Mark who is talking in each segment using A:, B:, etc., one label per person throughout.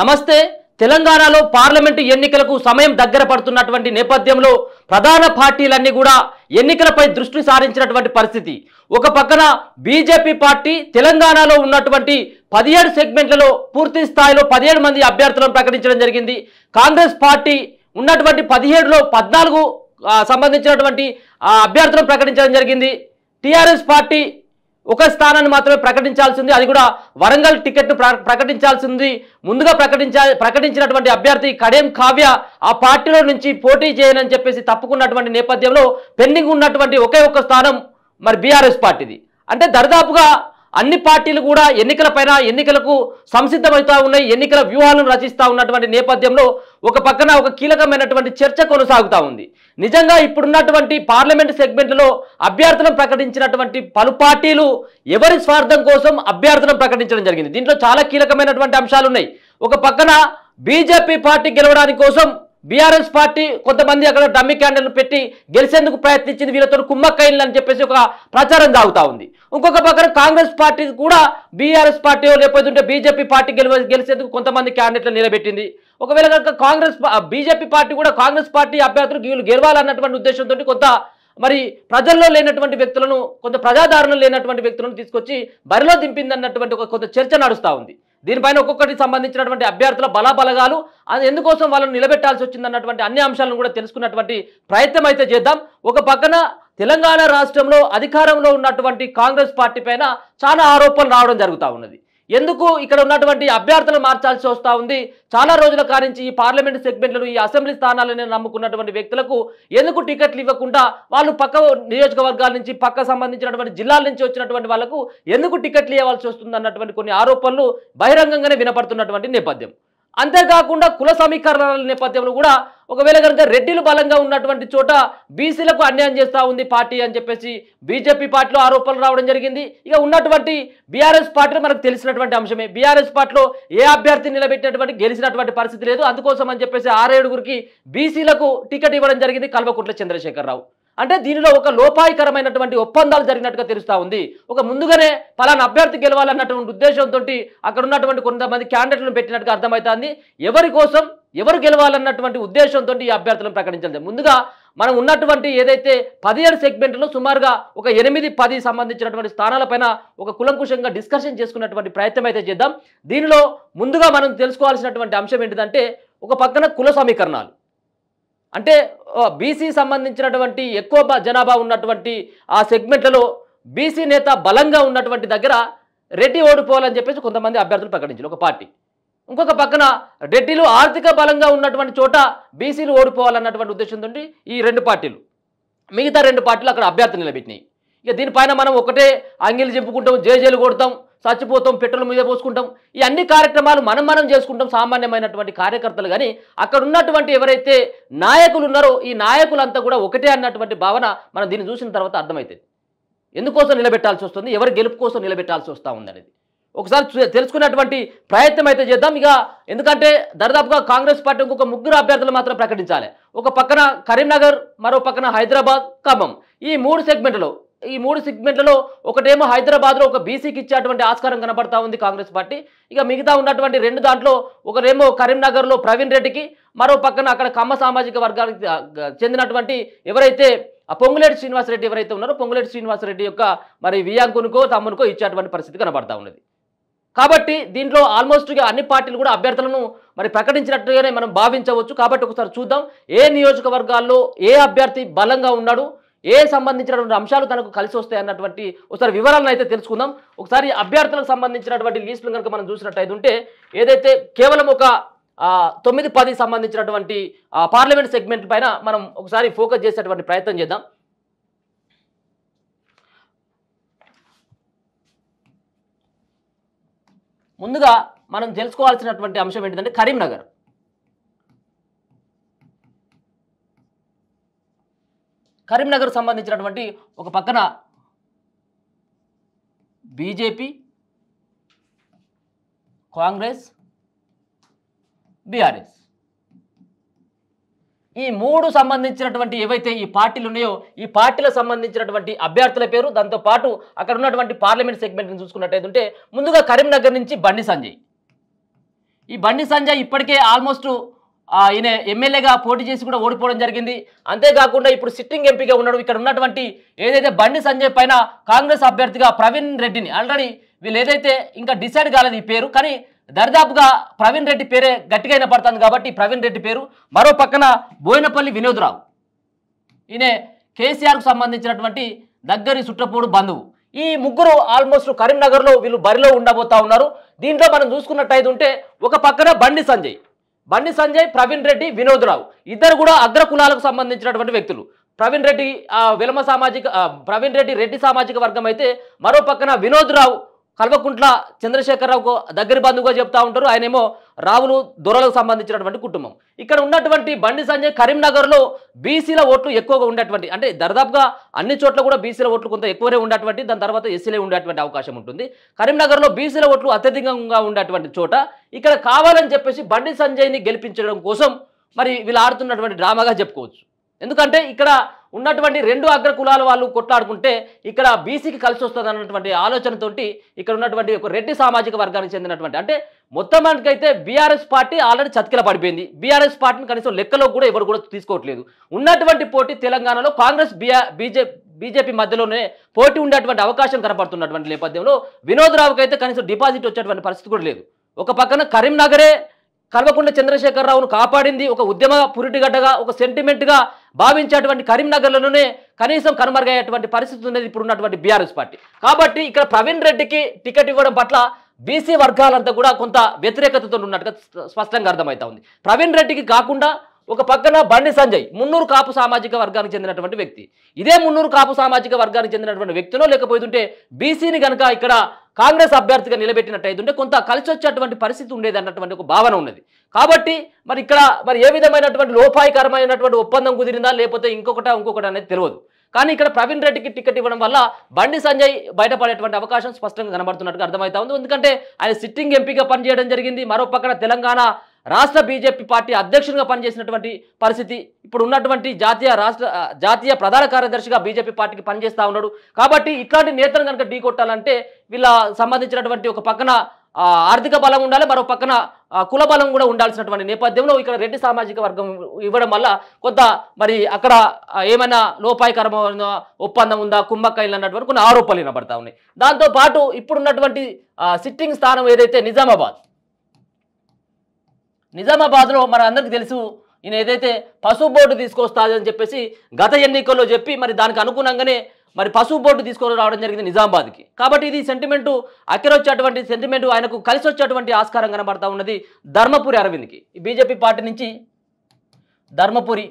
A: నమస్తే తెలంగాణలో పార్లమెంటు ఎన్నికలకు సమయం దగ్గర పడుతున్నటువంటి నేపథ్యంలో ప్రధాన పార్టీలన్నీ కూడా ఎన్నికలపై దృష్టి సారించినటువంటి పరిస్థితి ఒక పక్కన బీజేపీ పార్టీ తెలంగాణలో ఉన్నటువంటి పదిహేడు సెగ్మెంట్లలో పూర్తి స్థాయిలో పదిహేడు మంది అభ్యర్థులను ప్రకటించడం జరిగింది కాంగ్రెస్ పార్టీ ఉన్నటువంటి పదిహేడులో పద్నాలుగు సంబంధించినటువంటి అభ్యర్థులను ప్రకటించడం జరిగింది టీఆర్ఎస్ పార్టీ ఒక స్థానాన్ని మాత్రమే ప్రకటించాల్సింది అది కూడా వరంగల్ టికెట్ను ప్రకటించాల్సింది ముందుగా ప్రకటించా ప్రకటించినటువంటి అభ్యర్థి కడేం కావ్య ఆ పార్టీలో నుంచి పోటీ చేయనని చెప్పేసి తప్పుకున్నటువంటి నేపథ్యంలో పెండింగ్ ఉన్నటువంటి ఒకే ఒక్క స్థానం మరి బీఆర్ఎస్ పార్టీది అంటే దరిదాపుగా అన్ని పార్టీలు కూడా ఎన్నికల పైన ఎన్నికలకు సంసిద్ధమవుతూ ఉన్నాయి ఎన్నికల వ్యూహాలను రచిస్తూ ఉన్నటువంటి నేపథ్యంలో ఒక పక్కన ఒక కీలకమైనటువంటి చర్చ కొనసాగుతూ ఉంది నిజంగా ఇప్పుడున్నటువంటి పార్లమెంట్ సెగ్మెంట్లో అభ్యర్థులను ప్రకటించినటువంటి పలు పార్టీలు ఎవరి స్వార్థం కోసం అభ్యర్థులను ప్రకటించడం జరిగింది దీంట్లో చాలా కీలకమైనటువంటి అంశాలు ఉన్నాయి ఒక పక్కన బీజేపీ పార్టీ గెలవడానికి కోసం బీఆర్ఎస్ పార్టీ కొంతమంది అక్కడ డమ్మి క్యాండిల్ పెట్టి గెలిచేందుకు ప్రయత్నించింది వీళ్ళతో కుమ్మక్కైన్లు అని చెప్పేసి ఒక ప్రచారం సాగుతూ ఉంది ఇంకొక పక్కన కాంగ్రెస్ పార్టీ కూడా బీఆర్ఎస్ పార్టీ లేకపోతే బీజేపీ పార్టీ గెలిచేందుకు కొంతమంది క్యాండిడేట్లు నిలబెట్టింది ఒకవేళ కనుక కాంగ్రెస్ బీజేపీ పార్టీ కూడా కాంగ్రెస్ పార్టీ అభ్యర్థులు వీళ్ళు గెలవాలన్నటువంటి ఉద్దేశంతో కొంత మరి ప్రజల్లో లేనటువంటి వ్యక్తులను కొంత ప్రజాదారులు లేనటువంటి వ్యక్తులను తీసుకొచ్చి బరిలో దింపిందన్నటువంటి ఒక కొంత చర్చ నడుస్తూ ఉంది దీనిపైన ఒక్కొక్కటి సంబంధించినటువంటి అభ్యర్థుల బలాబలగాలు ఎందుకోసం వాళ్ళని నిలబెట్టాల్సి వచ్చిందన్నటువంటి అన్ని అంశాలను కూడా తెలుసుకున్నటువంటి ప్రయత్నం అయితే చేద్దాం ఒక పక్కన తెలంగాణ రాష్ట్రంలో అధికారంలో ఉన్నటువంటి కాంగ్రెస్ పార్టీ పైన చాలా ఆరోపణలు రావడం జరుగుతూ ఉన్నది ఎందుకు ఇక్కడ ఉన్నటువంటి అభ్యర్థులు మార్చాల్సి వస్తూ ఉంది చాలా రోజుల కారించి ఈ పార్లమెంట్ సెగ్మెంట్లను ఈ అసెంబ్లీ స్థానాలను నమ్ముకున్నటువంటి వ్యక్తులకు ఎందుకు టికెట్లు ఇవ్వకుండా వాళ్ళు పక్క నియోజకవర్గాల నుంచి పక్క సంబంధించినటువంటి జిల్లాల నుంచి వచ్చినటువంటి వాళ్ళకు ఎందుకు టికెట్లు ఇవ్వాల్సి వస్తుంది అన్నటువంటి కొన్ని ఆరోపణలు బహిరంగంగానే వినపడుతున్నటువంటి నేపథ్యం అంతేకాకుండా కుల సమీకరణల నేపథ్యంలో కూడా ఒకవేళ కనుక రెడ్డిలు బలంగా ఉన్నటువంటి చోట బీసీలకు అన్యాయం చేస్తూ ఉంది పార్టీ అని చెప్పేసి బీజేపీ పార్టీలో ఆరోపణలు రావడం జరిగింది ఇక ఉన్నటువంటి బీఆర్ఎస్ పార్టీలో మనకు తెలిసినటువంటి అంశమే బీఆర్ఎస్ పార్టీలో ఏ అభ్యర్థి నిలబెట్టినటువంటి గెలిచినటువంటి పరిస్థితి లేదు అందుకోసం అని చెప్పేసి ఆరేడుగురికి బీసీలకు టికెట్ ఇవ్వడం జరిగింది కల్వకుంట్ల చంద్రశేఖరరావు అంటే దీనిలో ఒక లోపాయికరమైనటువంటి ఒప్పందాలు జరిగినట్టుగా తెలుస్తూ ఉంది ఒక ముందుగానే పలానా అభ్యర్థి గెలవాలన్నటువంటి ఉద్దేశంతో అక్కడ ఉన్నటువంటి కొంతమంది క్యాండిడేట్లను పెట్టినట్టుగా అర్థమవుతుంది ఎవరి కోసం ఎవరు గెలవాలన్నటువంటి ఉద్దేశంతో ఈ అభ్యర్థులను ప్రకటించలేదు ముందుగా మనం ఉన్నటువంటి ఏదైతే పదిహేడు సెగ్మెంట్లో సుమారుగా ఒక ఎనిమిది పది సంబంధించినటువంటి స్థానాలపైన ఒక కులంకుశంగా డిస్కషన్ చేసుకున్నటువంటి ప్రయత్నం అయితే చేద్దాం దీనిలో ముందుగా మనం తెలుసుకోవాల్సినటువంటి అంశం ఏంటిదంటే ఒక పక్కన కుల సమీకరణాలు అంటే బీసీ సంబంధించినటువంటి ఎక్కువ జనాభా ఉన్నటువంటి ఆ సెగ్మెంట్లలో బీసీ నేత బలంగా ఉన్నటువంటి దగ్గర రెడ్డి ఓడిపోవాలని చెప్పేసి కొంతమంది అభ్యర్థులు ప్రకటించారు ఒక పార్టీ ఇంకొక పక్కన రెడ్డిలు ఆర్థిక బలంగా ఉన్నటువంటి చోట బీసీలు ఓడిపోవాలన్నటువంటి ఉద్దేశంతో ఈ రెండు పార్టీలు మిగతా రెండు పార్టీలు అక్కడ అభ్యర్థులు నిలబెట్టినాయి ఇక దీనిపైన మనం ఒకటే అంగిలు చెప్పుకుంటాం జేజేలు కొడతాం చచ్చిపోతాం పెట్రోల్ మీద పోసుకుంటాం ఈ అన్ని కార్యక్రమాలు మనం మనం చేసుకుంటాం సామాన్యమైనటువంటి కార్యకర్తలు కానీ అక్కడ ఉన్నటువంటి ఎవరైతే నాయకులు ఉన్నారో ఈ నాయకులంతా కూడా ఒకటే అన్నటువంటి భావన మనం దీన్ని చూసిన తర్వాత అర్థమవుతుంది ఎందుకోసం నిలబెట్టాల్సి వస్తుంది ఎవరి గెలుపు కోసం నిలబెట్టాల్సి వస్తూ ఉందనేది ఒకసారి తెలుసుకున్నటువంటి ప్రయత్నం అయితే చేద్దాం ఇక ఎందుకంటే దాదాపుగా కాంగ్రెస్ పార్టీ ఇంకొక ముగ్గురు అభ్యర్థులు మాత్రం ప్రకటించాలి ఒక పక్కన కరీంనగర్ మరో పక్కన హైదరాబాద్ ఖమ్మం ఈ మూడు సెగ్మెంట్లో ఈ మూడు సెగ్మెంట్లలో ఒకటేమో హైదరాబాద్లో ఒక బీసీకి ఇచ్చేటువంటి ఆస్కారం కనబడతా ఉంది కాంగ్రెస్ పార్టీ ఇక మిగతా ఉన్నటువంటి రెండు దాంట్లో ఒకరేమో కరీంనగర్లో ప్రవీణ్ రెడ్డికి మరో పక్కన అక్కడ కమ్మ సామాజిక వర్గానికి చెందినటువంటి ఎవరైతే ఆ పొంగులేటి శ్రీనివాసరెడ్డి ఎవరైతే ఉన్నారో పొంగులేటి శ్రీనివాసరెడ్డి యొక్క మరి వియాంకునుకో తమ్మునుకో ఇచ్చేటువంటి పరిస్థితి కనబడతా ఉన్నది కాబట్టి దీంట్లో ఆల్మోస్ట్గా అన్ని పార్టీలు కూడా అభ్యర్థులను మరి ప్రకటించినట్టుగానే మనం భావించవచ్చు కాబట్టి ఒకసారి చూద్దాం ఏ నియోజకవర్గాల్లో ఏ అభ్యర్థి బలంగా ఉన్నాడు ఏ సంబంధించినటువంటి అంశాలు తనకు కలిసి వస్తాయి అన్నటువంటి ఒకసారి వివరాలను అయితే తెలుసుకుందాం ఒకసారి అభ్యర్థులకు సంబంధించినటువంటి లీస్టులు కనుక మనం చూసినట్టయితే ఉంటే ఏదైతే కేవలం ఒక తొమ్మిది పది సంబంధించినటువంటి పార్లమెంట్ సెగ్మెంట్ పైన మనం ఒకసారి ఫోకస్ చేసేటువంటి ప్రయత్నం చేద్దాం ముందుగా మనం తెలుసుకోవాల్సినటువంటి అంశం ఏంటంటే కరీంనగర్ కరీంనగర్ సంబంధించినటువంటి ఒక పక్కన బీజేపీ కాంగ్రెస్ బీఆర్ఎస్ ఈ మూడు సంబంధించినటువంటి ఏవైతే ఈ పార్టీలు ఉన్నాయో ఈ పార్టీలకు సంబంధించినటువంటి అభ్యర్థుల పేరు దాంతోపాటు అక్కడ ఉన్నటువంటి పార్లమెంట్ సెగ్మెంట్ని చూసుకున్నట్టయితే ముందుగా కరీంనగర్ నుంచి బండి సంజయ్ ఈ బండి సంజయ్ ఇప్పటికే ఆల్మోస్ట్ ఈయన ఎమ్మెల్యేగా పోటీ చేసి కూడా ఓడిపోవడం జరిగింది అంతేకాకుండా ఇప్పుడు సిట్టింగ్ ఎంపీగా ఉన్నాడు ఇక్కడ ఉన్నటువంటి ఏదైతే బండి సంజయ్ పైన కాంగ్రెస్ అభ్యర్థిగా ప్రవీణ్ రెడ్డిని ఆల్రెడీ వీళ్ళు ఏదైతే ఇంకా డిసైడ్ కాలేదు ఈ పేరు కానీ దర్దాపుగా ప్రవీణ్ రెడ్డి పేరే గట్టిగా పడుతుంది కాబట్టి ప్రవీణ్ రెడ్డి పేరు మరో పక్కన బోయినపల్లి వినోద్రావు ఈయన కేసీఆర్కు సంబంధించినటువంటి దగ్గరి చుట్టపూడు బంధువు ఈ ముగ్గురు ఆల్మోస్ట్ కరీంనగర్లో వీళ్ళు బరిలో ఉండబోతా ఉన్నారు దీంట్లో మనం చూసుకున్నట్టయితే ఉంటే ఒక పక్కన బండి సంజయ్ బండి సంజయ్ ప్రవీణ్ రెడ్డి వినోద్ రావు ఇద్దరు కూడా అగ్ర కులాలకు సంబంధించినటువంటి వ్యక్తులు ప్రవీణ్ రెడ్డి విలమ సామాజిక ప్రవీణ్ రెడ్డి రెడ్డి సామాజిక వర్గం అయితే మరో పక్కన వినోద్ రావు కల్వకుంట్ల చంద్రశేఖరరావుకు దగ్గర బంధువుగా చెప్తా ఉంటారు ఆయనేమో రావులు దొరలకు సంబంధించినటువంటి కుటుంబం ఇక్కడ ఉన్నటువంటి బండి సంజయ్ కరీంనగర్లో బీసీల ఓట్లు ఎక్కువగా ఉండేటువంటి అంటే దర్దాపుగా అన్ని చోట్ల కూడా బీసీల ఓట్లు కొంత ఎక్కువనే ఉండేటువంటి దాని తర్వాత ఎస్సీలే ఉండేటువంటి అవకాశం ఉంటుంది కరీంనగర్లో బీసీల ఓట్లు అత్యధికంగా ఉండేటువంటి చోట ఇక్కడ కావాలని చెప్పేసి బండి సంజయ్ని గెలిపించడం కోసం మరి వీళ్ళు ఆడుతున్నటువంటి డ్రామాగా చెప్పుకోవచ్చు ఎందుకంటే ఇక్కడ ఉన్నటువంటి రెండు అగ్ర కులాల వాళ్ళు కొట్లాడుకుంటే ఇక్కడ బీసీకి కలిసి వస్తుంది అన్నటువంటి ఆలోచనతోటి ఇక్కడ ఉన్నటువంటి ఒక రెడ్డి సామాజిక వర్గానికి చెందినటువంటి అంటే మొత్తమానికైతే బీఆర్ఎస్ పార్టీ ఆల్రెడీ చతికిల పడిపోయింది బీఆర్ఎస్ పార్టీని కనీసం లెక్కలో కూడా ఎవరు కూడా తీసుకోవట్లేదు ఉన్నటువంటి పోటీ తెలంగాణలో కాంగ్రెస్ బీఆర్ బీజేపీ బీజేపీ మధ్యలోనే పోటీ ఉండేటువంటి అవకాశం కనపడుతున్నటువంటి నేపథ్యంలో వినోద్ అయితే కనీసం డిపాజిట్ వచ్చేటువంటి పరిస్థితి కూడా లేదు ఒక పక్కన కరీంనగరే కల్వకుంట్ల చంద్రశేఖరరావును కాపాడింది ఒక ఉద్యమ పురిటిగడ్డగా ఒక సెంటిమెంట్గా భావించేటువంటి కరీంనగర్లోనే కనీసం కనుమరుగయ్యేటువంటి పరిస్థితి ఉన్నది ఇప్పుడున్నటువంటి బీఆర్ఎస్ పార్టీ కాబట్టి ఇక్కడ ప్రవీణ్ రెడ్డికి టికెట్ ఇవ్వడం పట్ల బీసీ వర్గాలంతా కూడా కొంత వ్యతిరేకతతో ఉన్నట్టుగా స్పష్టంగా అర్థమవుతా ఉంది ప్రవీణ్ రెడ్డికి కాకుండా ఒక పక్కన బండి సంజయ్ మున్నూరు కాపు సామాజిక వర్గానికి చెందినటువంటి వ్యక్తి ఇదే మున్నూరు కాపు సామాజిక వర్గానికి చెందినటువంటి వ్యక్తినో లేకపోతుంటే బీసీని కనుక ఇక్కడ కాంగ్రెస్ అభ్యర్థిగా నిలబెట్టినట్టయితుంటే కొంత కలిసి వచ్చేటువంటి పరిస్థితి ఉండేది అన్నటువంటి ఒక భావన ఉన్నది కాబట్టి మరి ఇక్కడ మరి ఏ విధమైనటువంటి లోపాయకరమైనటువంటి ఒప్పందం కుదిరిందా లేకపోతే ఇంకొకట ఇంకొకటి అనేది తెలియదు కానీ ఇక్కడ ప్రవీణ్ రెడ్డికి టికెట్ ఇవ్వడం వల్ల బండి సంజయ్ బయటపడేటువంటి అవకాశం స్పష్టంగా కనబడుతున్నట్టుగా అర్థమవుతా ఉంది ఎందుకంటే ఆయన సిట్టింగ్ ఎంపీగా పనిచేయడం జరిగింది మరో పక్కన తెలంగాణ రాష్ట్ర బీజేపీ పార్టీ అధ్యక్షుడిగా పనిచేసినటువంటి పరిస్థితి ఇప్పుడు ఉన్నటువంటి జాతీయ రాష్ట్ర జాతీయ ప్రధాన కార్యదర్శిగా బీజేపీ పార్టీకి పనిచేస్తూ ఉన్నాడు కాబట్టి ఇట్లాంటి నేతలను కనుక కొట్టాలంటే వీళ్ళ సంబంధించినటువంటి ఒక పక్కన ఆర్థిక బలం ఉండాలి మరో పక్కన కుల బలం కూడా ఉండాల్సినటువంటి నేపథ్యంలో ఇక్కడ రెడ్డి సామాజిక వర్గం ఇవ్వడం వల్ల కొంత మరి అక్కడ ఏమైనా లోపాయకరమ ఒప్పందం ఉందా కుంభకాయలు అన్నటువంటి కొన్ని ఆరోపణలు వినబడతా ఉన్నాయి దాంతోపాటు ఇప్పుడున్నటువంటి సిట్టింగ్ స్థానం ఏదైతే నిజామాబాద్ నిజామాబాద్లో మన అందరికీ తెలుసు ఈయన ఏదైతే పసుపు బోర్డు తీసుకొస్తాదని చెప్పేసి గత ఎన్నికల్లో చెప్పి మరి దానికి అనుగుణంగానే మరి పసుపు బోర్డు తీసుకొని రావడం జరిగింది నిజామాబాద్కి కాబట్టి ఇది సెంటిమెంటు అక్కరొచ్చేటువంటి సెంటిమెంటు ఆయనకు కలిసి వచ్చేటువంటి ఆస్కారం కనబడతా ఉన్నది ధర్మపురి అరవింద్కి బీజేపీ పార్టీ నుంచి ధర్మపురి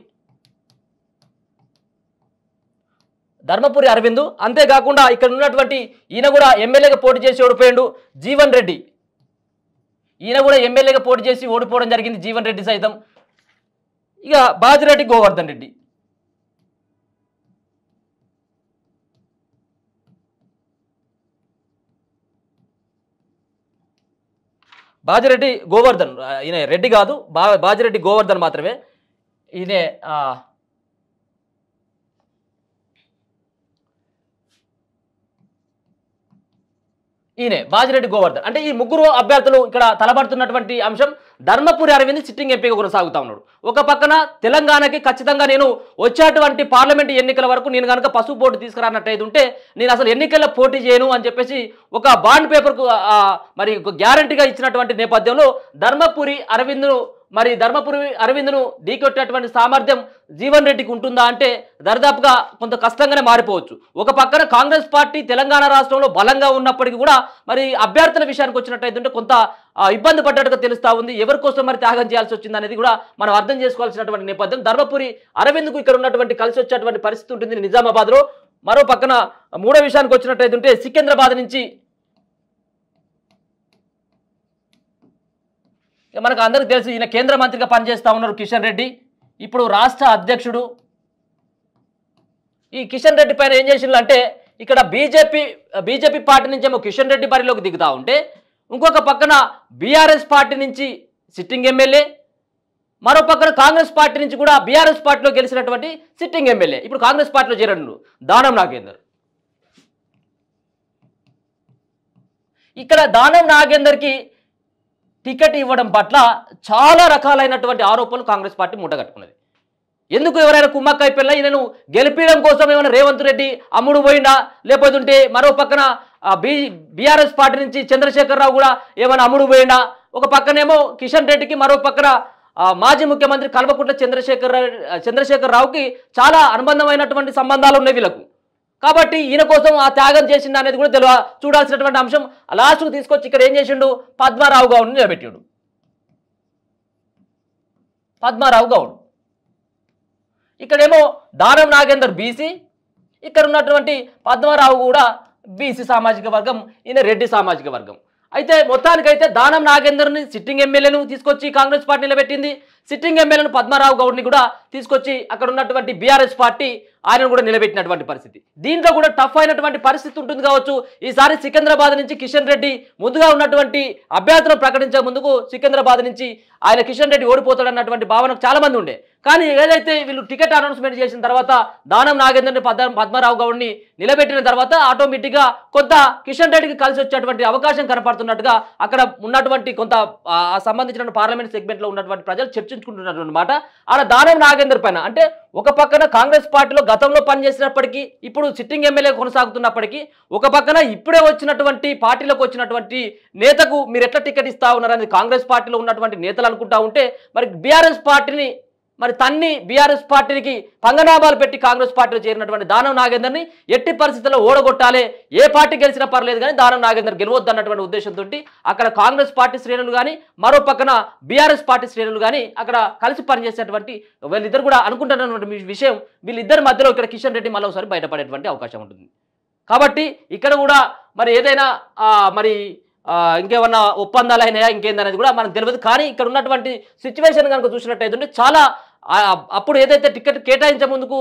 A: ధర్మపురి అరవింద్ అంతేకాకుండా ఇక్కడ ఉన్నటువంటి ఈయన కూడా ఎమ్మెల్యేగా పోటీ చేసి ఓడిపోయాడు జీవన్ రెడ్డి ఈయన కూడా ఎమ్మెల్యేగా పోటీ చేసి ఓడిపోవడం జరిగింది జీవన్ రెడ్డి సైతం ఇక బాజిరెడ్డి గోవర్ధన్ రెడ్డి బాజిరెడ్డి గోవర్ధన్ ఈయన రెడ్డి కాదు బా బాజిరెడ్డి గోవర్ధన్ మాత్రమే ఈయన ఈయనే బాజిరెడ్డి గోవర్ధన్ అంటే ఈ ముగ్గురు అభ్యర్థులు ఇక్కడ తలబడుతున్నటువంటి అంశం ధర్మపురి అరవింద్ సిట్టింగ్ ఎంపీగా కొనసాగుతా ఉన్నాడు ఒక పక్కన తెలంగాణకి ఖచ్చితంగా నేను వచ్చేటువంటి పార్లమెంట్ ఎన్నికల వరకు నేను కనుక పసుపు పోటీ తీసుకురానట్టు ఉంటే నేను అసలు ఎన్నికల్లో పోటీ చేయను అని చెప్పేసి ఒక బాండ్ పేపర్కు మరి గ్యారంటీగా ఇచ్చినటువంటి నేపథ్యంలో ధర్మపురి అరవింద్ను మరి ధర్మపురి అరవింద్ను ఢీకొట్టేటువంటి సామర్థ్యం జీవన్ రెడ్డికి ఉంటుందా అంటే దరిదాపుగా కొంత కష్టంగానే మారిపోవచ్చు ఒక పక్కన కాంగ్రెస్ పార్టీ తెలంగాణ రాష్ట్రంలో బలంగా ఉన్నప్పటికీ కూడా మరి అభ్యర్థుల విషయానికి వచ్చినట్టయితే కొంత ఇబ్బంది పడ్డట్టుగా తెలుస్తూ ఉంది ఎవరి కోసం మరి త్యాగం చేయాల్సి వచ్చింది అనేది కూడా మనం అర్థం చేసుకోవాల్సినటువంటి నేపథ్యం ధర్మపురి అరవింద్కు ఇక్కడ ఉన్నటువంటి కలిసి వచ్చేటువంటి పరిస్థితి ఉంటుంది నిజామాబాద్లో మరో పక్కన మూడో విషయానికి వచ్చినట్టయితే సికింద్రాబాద్ నుంచి మనకు అందరికీ తెలుసు ఈయన కేంద్ర మంత్రిగా పనిచేస్తూ ఉన్నారు కిషన్ రెడ్డి ఇప్పుడు రాష్ట్ర అధ్యక్షుడు ఈ కిషన్ రెడ్డి పైన ఏం చేసిండ్రు అంటే ఇక్కడ బీజేపీ బీజేపీ పార్టీ నుంచేమో కిషన్ రెడ్డి బరిలోకి దిగుతూ ఉంటే ఇంకొక పక్కన బీఆర్ఎస్ పార్టీ నుంచి సిట్టింగ్ ఎమ్మెల్యే మరో పక్కన కాంగ్రెస్ పార్టీ నుంచి కూడా బీఆర్ఎస్ పార్టీలో గెలిచినటువంటి సిట్టింగ్ ఎమ్మెల్యే ఇప్పుడు కాంగ్రెస్ పార్టీలో చేరడు దానం నాగేందర్ ఇక్కడ దానం నాగేందర్కి టికెట్ ఇవ్వడం పట్ల చాలా రకాలైనటువంటి ఆరోపణలు కాంగ్రెస్ పార్టీ ముట్టగట్టుకున్నది ఎందుకు ఎవరైనా కుమ్మక్క అయిపోయినా ఈయనను గెలిపించడం కోసం ఏమైనా రేవంత్ రెడ్డి అమ్ముడు పోయిందా లేకపోతుంటే మరో పక్కన బీ బీఆర్ఎస్ పార్టీ నుంచి చంద్రశేఖరరావు కూడా ఏమైనా అమ్ముడు పోయినా ఒక పక్కనేమో కిషన్ రెడ్డికి మరో పక్కన మాజీ ముఖ్యమంత్రి కల్వకుంట్ల చంద్రశేఖర్ చంద్రశేఖరరావుకి చాలా అనుబంధమైనటువంటి సంబంధాలు ఉన్నాయి వీళ్ళకు కాబట్టి ఈయన కోసం ఆ త్యాగం చేసిండు అనేది కూడా తెలియ చూడాల్సినటువంటి అంశం లాస్ట్కు తీసుకొచ్చి ఇక్కడ ఏం చేసిండు పద్మారావు గౌడ్ నిలబెట్టాడు పద్మారావు గౌడ్ ఇక్కడేమో దానం నాగేందర్ బీసీ ఇక్కడ ఉన్నటువంటి పద్మారావు కూడా బీసీ సామాజిక వర్గం ఈయన రెడ్డి సామాజిక వర్గం అయితే మొత్తానికైతే దానం నాగేందర్ని సిట్టింగ్ ఎమ్మెల్యేను తీసుకొచ్చి కాంగ్రెస్ పార్టీ నిలబెట్టింది సిట్టింగ్ ఎమ్మెల్యేను పద్మారావు గౌడ్ని కూడా తీసుకొచ్చి అక్కడ ఉన్నటువంటి బీఆర్ఎస్ పార్టీ ఆయనను కూడా నిలబెట్టినటువంటి పరిస్థితి దీంట్లో కూడా టఫ్ అయినటువంటి పరిస్థితి ఉంటుంది కావచ్చు ఈసారి సికింద్రాబాద్ నుంచి కిషన్ రెడ్డి ముందుగా ఉన్నటువంటి అభ్యర్థులను ప్రకటించే ముందుకు సికింద్రాబాద్ నుంచి ఆయన కిషన్ రెడ్డి ఓడిపోతాడన్నటువంటి భావన మంది ఉండే కానీ ఏదైతే వీళ్ళు టికెట్ అనౌన్స్మెంట్ చేసిన తర్వాత దానం నాగేంద్రని పద్మ పద్మారావు గౌడ్ని నిలబెట్టిన తర్వాత ఆటోమేటిక్గా కొంత కిషన్ రెడ్డికి కలిసి వచ్చేటువంటి అవకాశం కనపడుతున్నట్టుగా అక్కడ ఉన్నటువంటి కొంత సంబంధించిన పార్లమెంట్ సెగ్మెంట్లో ఉన్నటువంటి ప్రజలు చర్చ సృష్టించుకుంటున్నారన్నమాట ఆడ దానం నాగేందర్ పైన అంటే ఒక పక్కన కాంగ్రెస్ పార్టీలో గతంలో పనిచేసినప్పటికీ ఇప్పుడు సిట్టింగ్ ఎమ్మెల్యే కొనసాగుతున్నప్పటికీ ఒక పక్కన ఇప్పుడే వచ్చినటువంటి పార్టీలకు వచ్చినటువంటి నేతకు మీరు ఎట్లా టికెట్ ఇస్తా ఉన్నారని కాంగ్రెస్ పార్టీలో ఉన్నటువంటి నేతలు అనుకుంటా ఉంటే మరి బీఆర్ఎస్ పార్టీని మరి తన్ని బీఆర్ఎస్ పార్టీకి పంగనామాలు పెట్టి కాంగ్రెస్ పార్టీలో చేరినటువంటి దానం నాగేందర్ని ఎట్టి పరిస్థితుల్లో ఓడగొట్టాలి ఏ పార్టీ గెలిచినా పర్లేదు కానీ దానం నాగేందర్ గెలవద్దు అన్నటువంటి ఉద్దేశంతో అక్కడ కాంగ్రెస్ పార్టీ శ్రేణులు కానీ మరో పక్కన బీఆర్ఎస్ పార్టీ శ్రేణులు కానీ అక్కడ కలిసి పనిచేసేటువంటి వీళ్ళిద్దరు కూడా అనుకుంటున్నటువంటి విషయం వీళ్ళిద్దరి మధ్యలో ఇక్కడ కిషన్ రెడ్డి మరోసారి బయటపడేటువంటి అవకాశం ఉంటుంది కాబట్టి ఇక్కడ కూడా మరి ఏదైనా మరి ఇంకేమన్నా ఒప్పందాలు అయినాయా ఇంకేందనేది కూడా మనకు తెలియదు కానీ ఇక్కడ ఉన్నటువంటి సిచ్యువేషన్ కనుక అయితే చాలా అప్పుడు ఏదైతే టికెట్ కేటాయించే ముందుకు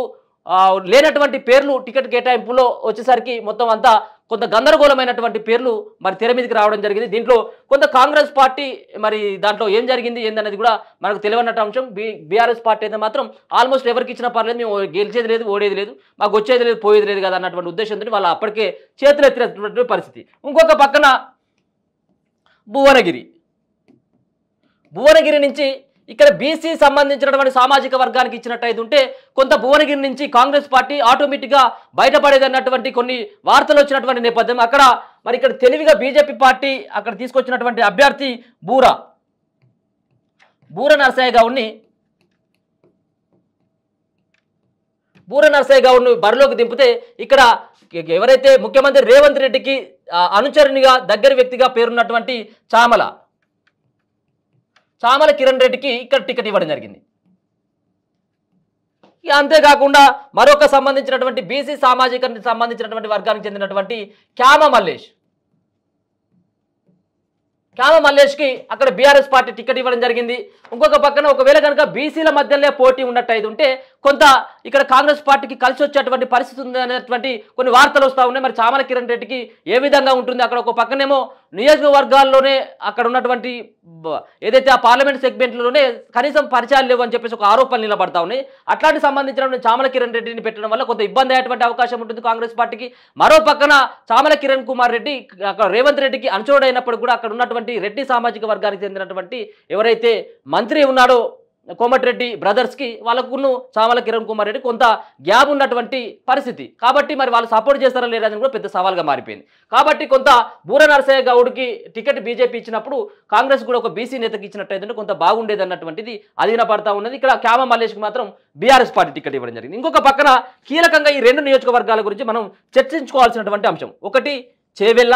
A: లేనటువంటి పేర్లు టికెట్ కేటాయింపులో వచ్చేసరికి మొత్తం అంతా కొంత గందరగోళమైనటువంటి పేర్లు మరి తెర మీదకి రావడం జరిగింది దీంట్లో కొంత కాంగ్రెస్ పార్టీ మరి దాంట్లో ఏం జరిగింది ఏందనేది కూడా మనకు తెలియనట్టు అంశం బీఆర్ఎస్ పార్టీ అయితే మాత్రం ఆల్మోస్ట్ ఎవరికి ఇచ్చినా పర్లేదు మేము గెలిచేది లేదు ఓడేది లేదు మాకు వచ్చేది లేదు పోయేది లేదు కదా అన్నటువంటి ఉద్దేశంతో వాళ్ళు అప్పటికే చేతులు ఎత్తినటువంటి పరిస్థితి ఇంకొక పక్కన భువనగిరి భువనగిరి నుంచి ఇక్కడ బీసీ సంబంధించినటువంటి సామాజిక వర్గానికి ఇచ్చినట్టయితే ఉంటే కొంత భువనగిరి నుంచి కాంగ్రెస్ పార్టీ ఆటోమేటిక్గా బయటపడేది అన్నటువంటి కొన్ని వార్తలు వచ్చినటువంటి నేపథ్యం అక్కడ మరి ఇక్కడ తెలివిగా బీజేపీ పార్టీ అక్కడ తీసుకొచ్చినటువంటి అభ్యర్థి బూరా బూర నరసయ్య గౌడ్ని బూర నరసయ్య గౌడ్ను బరిలోకి దింపితే ఇక్కడ ఎవరైతే ముఖ్యమంత్రి రేవంత్ రెడ్డికి అనుచరునిగా దగ్గర వ్యక్తిగా పేరున్నటువంటి చామల సామల కిరణ్ రెడ్డికి ఇక్కడ టికెట్ ఇవ్వడం జరిగింది అంతేకాకుండా మరొక సంబంధించినటువంటి బీసీ సామాజిక సంబంధించినటువంటి వర్గానికి చెందినటువంటి క్యామ మల్లేష్ కామ మల్లేష్కి అక్కడ బీఆర్ఎస్ పార్టీ టికెట్ ఇవ్వడం జరిగింది ఇంకొక పక్కన ఒకవేళ కనుక బీసీల మధ్యనే పోటీ ఉన్నట్టయితే ఉంటే కొంత ఇక్కడ కాంగ్రెస్ పార్టీకి కలిసి వచ్చేటువంటి పరిస్థితి అనేటువంటి కొన్ని వార్తలు వస్తూ ఉన్నాయి మరి చామల కిరణ్ రెడ్డికి ఏ విధంగా ఉంటుంది అక్కడ ఒక పక్కనేమో నియోజకవర్గాల్లోనే అక్కడ ఉన్నటువంటి ఏదైతే ఆ పార్లమెంట్ సెగ్మెంట్లోనే కనీసం పరిచయాలు లేవు అని చెప్పేసి ఒక ఆరోపణలు నిలబడతా ఉన్నాయి అట్లాంటి సంబంధించిన చామల కిరణ్ రెడ్డిని పెట్టడం వల్ల కొంత ఇబ్బంది అయ్యేటువంటి అవకాశం ఉంటుంది కాంగ్రెస్ పార్టీకి మరో పక్కన చామల కిరణ్ కుమార్ రెడ్డి అక్కడ రేవంత్ రెడ్డికి అనుచరుడైనప్పుడు కూడా అక్కడ ఉన్నటువంటి చెందినటువంటి రెడ్డి సామాజిక వర్గానికి చెందినటువంటి ఎవరైతే మంత్రి ఉన్నాడో కోమటిరెడ్డి బ్రదర్స్కి వాళ్ళకును చామల కిరణ్ కుమార్ రెడ్డి కొంత గ్యాప్ ఉన్నటువంటి పరిస్థితి కాబట్టి మరి వాళ్ళు సపోర్ట్ చేస్తారా లేదా అని కూడా పెద్ద సవాల్గా మారిపోయింది కాబట్టి కొంత బూర నరసయ్య గౌడ్కి టికెట్ బీజేపీ ఇచ్చినప్పుడు కాంగ్రెస్ కూడా ఒక బీసీ నేతకి ఇచ్చినట్టయితే కొంత బాగుండేది అన్నటువంటిది అధీనపడతా ఉన్నది ఇక్కడ క్యామ మల్లేష్కి మాత్రం బీఆర్ఎస్ పార్టీ టికెట్ ఇవ్వడం జరిగింది ఇంకొక పక్కన కీలకంగా ఈ రెండు నియోజకవర్గాల గురించి మనం చర్చించుకోవాల్సినటువంటి అంశం ఒకటి చేవెళ్ళ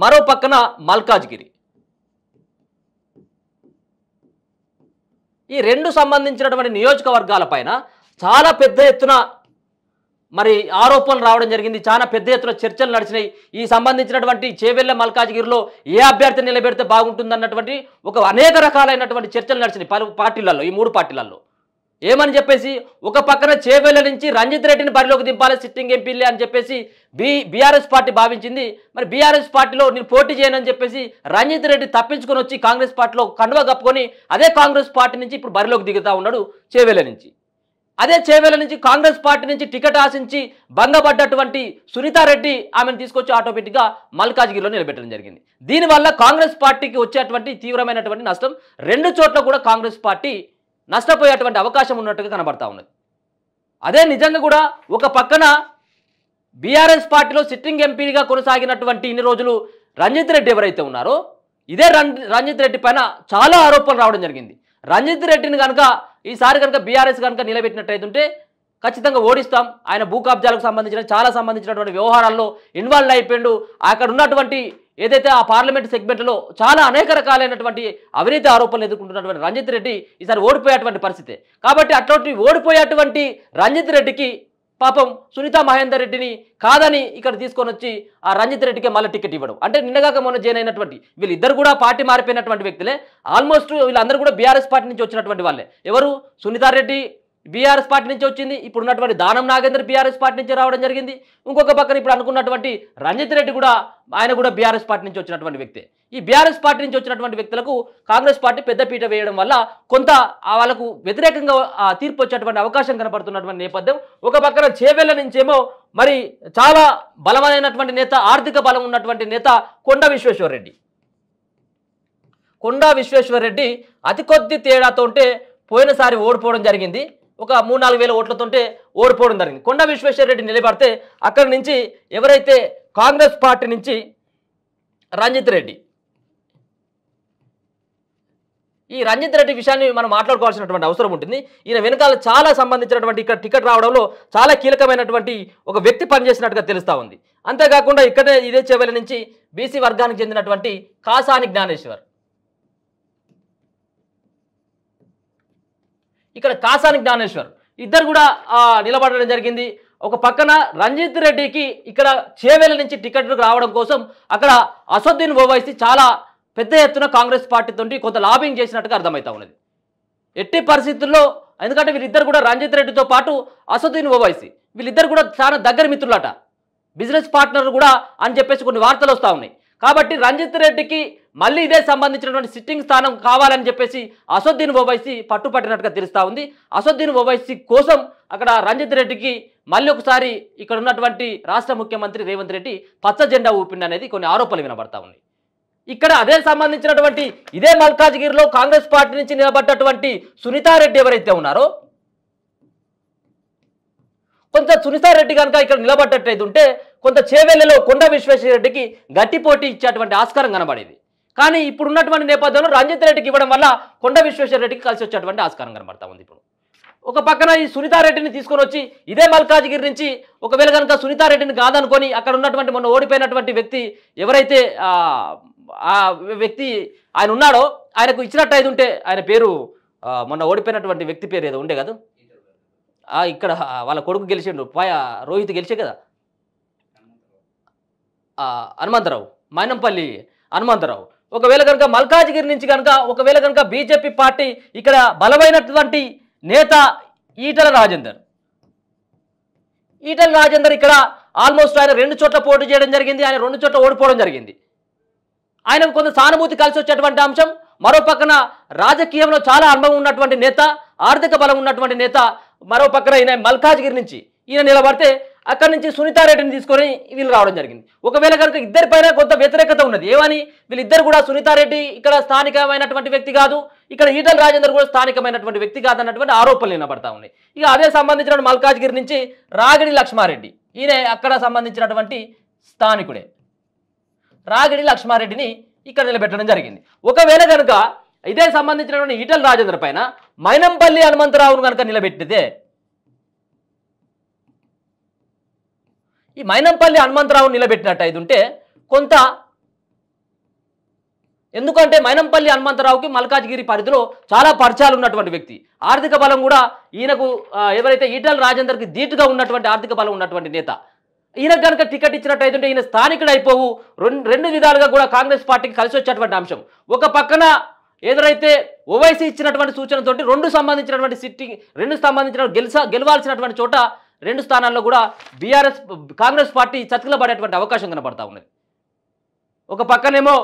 A: మరో పక్కన మల్కాజ్గిరి ఈ రెండు సంబంధించినటువంటి నియోజకవర్గాల పైన చాలా పెద్ద ఎత్తున మరి ఆరోపణలు రావడం జరిగింది చాలా పెద్ద ఎత్తున చర్చలు నడిచినాయి ఈ సంబంధించినటువంటి చేవెళ్ళ మల్కాజ్గిరిలో ఏ అభ్యర్థి నిలబెడితే బాగుంటుంది అన్నటువంటి ఒక అనేక రకాలైనటువంటి చర్చలు నడిచినాయి పలు పార్టీలలో ఈ మూడు పార్టీలలో ఏమని చెప్పేసి ఒక పక్కన చేవేళ్ల నుంచి రంజిత్ రెడ్డిని బరిలోకి దింపాలి సిట్టింగ్ ఎంపీలే అని చెప్పేసి బీ బీఆర్ఎస్ పార్టీ భావించింది మరి బీఆర్ఎస్ పార్టీలో నేను పోటీ చేయను అని చెప్పేసి రంజిత్ రెడ్డి తప్పించుకొని వచ్చి కాంగ్రెస్ పార్టీలో కండువ కప్పుకొని అదే కాంగ్రెస్ పార్టీ నుంచి ఇప్పుడు బరిలోకి దిగుతా ఉన్నాడు చేవేళ్ల నుంచి అదే చేవేల నుంచి కాంగ్రెస్ పార్టీ నుంచి టికెట్ ఆశించి భంగపడ్డటువంటి సునీతారెడ్డి ఆమెను తీసుకొచ్చి ఆటోమేటిక్గా మల్కాజ్గిరిలో నిలబెట్టడం జరిగింది దీనివల్ల కాంగ్రెస్ పార్టీకి వచ్చేటువంటి తీవ్రమైనటువంటి నష్టం రెండు చోట్ల కూడా కాంగ్రెస్ పార్టీ నష్టపోయేటువంటి అవకాశం ఉన్నట్టుగా కనబడతా ఉన్నది అదే నిజంగా కూడా ఒక పక్కన బీఆర్ఎస్ పార్టీలో సిట్టింగ్ ఎంపీగా కొనసాగినటువంటి ఇన్ని రోజులు రంజిత్ రెడ్డి ఎవరైతే ఉన్నారో ఇదే రంజిత్ రెడ్డి పైన చాలా ఆరోపణలు రావడం జరిగింది రంజిత్ రెడ్డిని కనుక ఈసారి కనుక బీఆర్ఎస్ కనుక నిలబెట్టినట్టయితుంటే ఖచ్చితంగా ఓడిస్తాం ఆయన భూకాబ్జాలకు సంబంధించిన చాలా సంబంధించినటువంటి వ్యవహారాల్లో ఇన్వాల్వ్ అయిపోయిండు అక్కడ ఉన్నటువంటి ఏదైతే ఆ పార్లమెంట్ సెగ్మెంట్లో చాలా అనేక రకాలైనటువంటి అవినీతి ఆరోపణలు ఎదుర్కొంటున్నటువంటి రంజిత్ రెడ్డి ఈసారి ఓడిపోయేటువంటి పరిస్థితి కాబట్టి అటువంటి ఓడిపోయేటువంటి రంజిత్ రెడ్డికి పాపం సునీత మహేందర్ రెడ్డిని కాదని ఇక్కడ తీసుకొని వచ్చి ఆ రంజిత్ రెడ్డికి మళ్ళీ టికెట్ ఇవ్వడం అంటే నిన్నగాక మొన్న జైన్ అయినటువంటి వీళ్ళిద్దరు కూడా పార్టీ మారిపోయినటువంటి వ్యక్తులే ఆల్మోస్ట్ వీళ్ళందరూ కూడా బీఆర్ఎస్ పార్టీ నుంచి వచ్చినటువంటి వాళ్ళే ఎవరు సునీతారెడ్డి బీఆర్ఎస్ పార్టీ నుంచి వచ్చింది ఇప్పుడు ఉన్నటువంటి దానం నాగేందర్ బీఆర్ఎస్ పార్టీ నుంచి రావడం జరిగింది ఇంకొక పక్కన ఇప్పుడు అనుకున్నటువంటి రంజిత్ రెడ్డి కూడా ఆయన కూడా బీఆర్ఎస్ పార్టీ నుంచి వచ్చినటువంటి వ్యక్తే ఈ బీఆర్ఎస్ పార్టీ నుంచి వచ్చినటువంటి వ్యక్తులకు కాంగ్రెస్ పార్టీ పెద్దపీట వేయడం వల్ల కొంత వాళ్ళకు వ్యతిరేకంగా తీర్పు వచ్చేటువంటి అవకాశం కనపడుతున్నటువంటి నేపథ్యం ఒక పక్కన చేవేళ్ల నుంచేమో మరి చాలా బలమైనటువంటి నేత ఆర్థిక బలం ఉన్నటువంటి నేత కొండ విశ్వేశ్వరరెడ్డి విశ్వేశ్వర విశ్వేశ్వరరెడ్డి అతి కొద్ది తేడాతో ఉంటే పోయినసారి ఓడిపోవడం జరిగింది ఒక మూడు నాలుగు వేల ఓట్లతోంటే ఓడిపోవడం జరిగింది కొండ రెడ్డి నిలబడితే అక్కడి నుంచి ఎవరైతే కాంగ్రెస్ పార్టీ నుంచి రంజిత్ రెడ్డి ఈ రంజిత్ రెడ్డి విషయాన్ని మనం మాట్లాడుకోవాల్సినటువంటి అవసరం ఉంటుంది ఈయన వెనకాల చాలా సంబంధించినటువంటి ఇక్కడ టికెట్ రావడంలో చాలా కీలకమైనటువంటి ఒక వ్యక్తి పనిచేసినట్టుగా తెలుస్తూ ఉంది అంతేకాకుండా ఇక్కడే ఇదే చెవెల నుంచి బీసీ వర్గానికి చెందినటువంటి కాసాని జ్ఞానేశ్వర్ ఇక్కడ కాసాని జ్ఞానేశ్వర్ ఇద్దరు కూడా నిలబడడం జరిగింది ఒక పక్కన రంజిత్ రెడ్డికి ఇక్కడ చేవేల నుంచి టికెట్లు రావడం కోసం అక్కడ అసదుద్దీన్ ఓవైసీ చాలా పెద్ద ఎత్తున కాంగ్రెస్ పార్టీతో కొంత లాబింగ్ చేసినట్టుగా అర్థమవుతా ఉన్నది ఎట్టి పరిస్థితుల్లో ఎందుకంటే వీళ్ళిద్దరు కూడా రంజిత్ రెడ్డితో పాటు అసదుద్దీన్ ఓవైసీ వీళ్ళిద్దరు కూడా చాలా దగ్గర మిత్రులట బిజినెస్ పార్ట్నర్ కూడా అని చెప్పేసి కొన్ని వార్తలు వస్తూ ఉన్నాయి కాబట్టి రంజిత్ రెడ్డికి మళ్ళీ ఇదే సంబంధించినటువంటి సిట్టింగ్ స్థానం కావాలని చెప్పేసి అసోద్దీన్ ఓవైసీ పట్టుపట్టినట్టుగా తెలుస్తూ ఉంది అసోద్దీన్ ఓవైసీ కోసం అక్కడ రంజిత్ రెడ్డికి మళ్ళీ ఒకసారి ఇక్కడ ఉన్నటువంటి రాష్ట్ర ముఖ్యమంత్రి రేవంత్ రెడ్డి పచ్చ జెండా ఊపిండి అనేది కొన్ని ఆరోపణలు వినబడతా ఉంది ఇక్కడ అదే సంబంధించినటువంటి ఇదే మల్కాజ్గిరిలో కాంగ్రెస్ పార్టీ నుంచి నిలబడ్డటువంటి సునీతారెడ్డి ఎవరైతే ఉన్నారో కొంత సునీతారెడ్డి కనుక ఇక్కడ నిలబడ్డట్టు ఉంటే కొంత చేవేళ్లలో కొండ విశ్వేశ్వరరెడ్డికి గట్టి పోటీ ఇచ్చేటువంటి ఆస్కారం కనబడేది కానీ ఇప్పుడు ఉన్నటువంటి నేపథ్యంలో రంజిత్ రెడ్డికి ఇవ్వడం వల్ల కొండ విశ్వేశ్వర రెడ్డికి కలిసి వచ్చేటువంటి ఆస్కారం కనబడతా ఉంది ఇప్పుడు ఒక పక్కన ఈ సునీతారెడ్డిని తీసుకొని వచ్చి ఇదే మల్కాజ్గిరి నుంచి ఒకవేళ కనుక సునీతారెడ్డిని కాదనుకొని అక్కడ ఉన్నటువంటి మొన్న ఓడిపోయినటువంటి వ్యక్తి ఎవరైతే ఆ వ్యక్తి ఆయన ఉన్నాడో ఆయనకు ఇచ్చినట్టు అయితే ఉంటే ఆయన పేరు మొన్న ఓడిపోయినటువంటి వ్యక్తి పేరు ఏదో ఉండే కదా ఇక్కడ వాళ్ళ కొడుకు గెలిచిండు పాయ రోహిత్ గెలిచే కదా హనుమంతరావు మైనంపల్లి హనుమంతరావు ఒకవేళ కనుక మల్కాజ్గిరి నుంచి కనుక ఒకవేళ కనుక బీజేపీ పార్టీ ఇక్కడ బలమైనటువంటి నేత ఈటల రాజేందర్ ఈటల రాజేందర్ ఇక్కడ ఆల్మోస్ట్ ఆయన రెండు చోట్ల పోటీ చేయడం జరిగింది ఆయన రెండు చోట్ల ఓడిపోవడం జరిగింది ఆయనకు కొంత సానుభూతి కలిసి వచ్చేటువంటి అంశం మరో పక్కన రాజకీయంలో చాలా అనుభవం ఉన్నటువంటి నేత ఆర్థిక బలం ఉన్నటువంటి నేత మరో పక్కన ఈయన మల్కాజ్గిరి నుంచి ఈయన నిలబడితే అక్కడ నుంచి సునీతారెడ్డిని తీసుకొని వీళ్ళు రావడం జరిగింది ఒకవేళ కనుక ఇద్దరిపైన కొంత వ్యతిరేకత ఉన్నది ఏమని వీళ్ళిద్దరు కూడా సునీతారెడ్డి ఇక్కడ స్థానికమైనటువంటి వ్యక్తి కాదు ఇక్కడ ఈటల రాజేందర్ కూడా స్థానికమైనటువంటి వ్యక్తి కాదన్నటువంటి ఆరోపణలు వినబడతా ఉన్నాయి ఇక అదే సంబంధించిన మల్కాజ్గిరి నుంచి రాగిడి లక్ష్మారెడ్డి ఈయన అక్కడ సంబంధించినటువంటి స్థానికుడే రాగిడి లక్ష్మారెడ్డిని ఇక్కడ నిలబెట్టడం జరిగింది ఒకవేళ కనుక ఇదే సంబంధించినటువంటి ఈటల రాజేందర్ పైన మైనంపల్లి హనుమంతరావును కనుక నిలబెట్టితే ఈ మైనంపల్లి హనుమంతరావు నిలబెట్టినట్టు అయితే ఉంటే కొంత ఎందుకంటే మైనంపల్లి హనుమంతరావుకి మల్కాజ్గిరి పరిధిలో చాలా పరిచయాలు ఉన్నటువంటి వ్యక్తి ఆర్థిక బలం కూడా ఈయనకు ఎవరైతే ఈటల రాజేందర్కి ధీటుగా ఉన్నటువంటి ఆర్థిక బలం ఉన్నటువంటి నేత ఈయన కనుక టికెట్ ఇచ్చినట్టు అయితే ఈయన స్థానికుడు అయిపోవు రెండు రెండు విధాలుగా కూడా కాంగ్రెస్ పార్టీకి కలిసి వచ్చేటువంటి అంశం ఒక పక్కన ఎదురైతే ఓవైసీ ఇచ్చినటువంటి సూచనతోటి రెండు సంబంధించినటువంటి సిట్టింగ్ రెండు సంబంధించిన గెలిచ గెలవాల్సినటువంటి చోట రెండు స్థానాల్లో కూడా బీఆర్ఎస్ కాంగ్రెస్ పార్టీ చతికిల పడేటువంటి అవకాశం కనబడతా ఉన్నది ఒక పక్కనేమో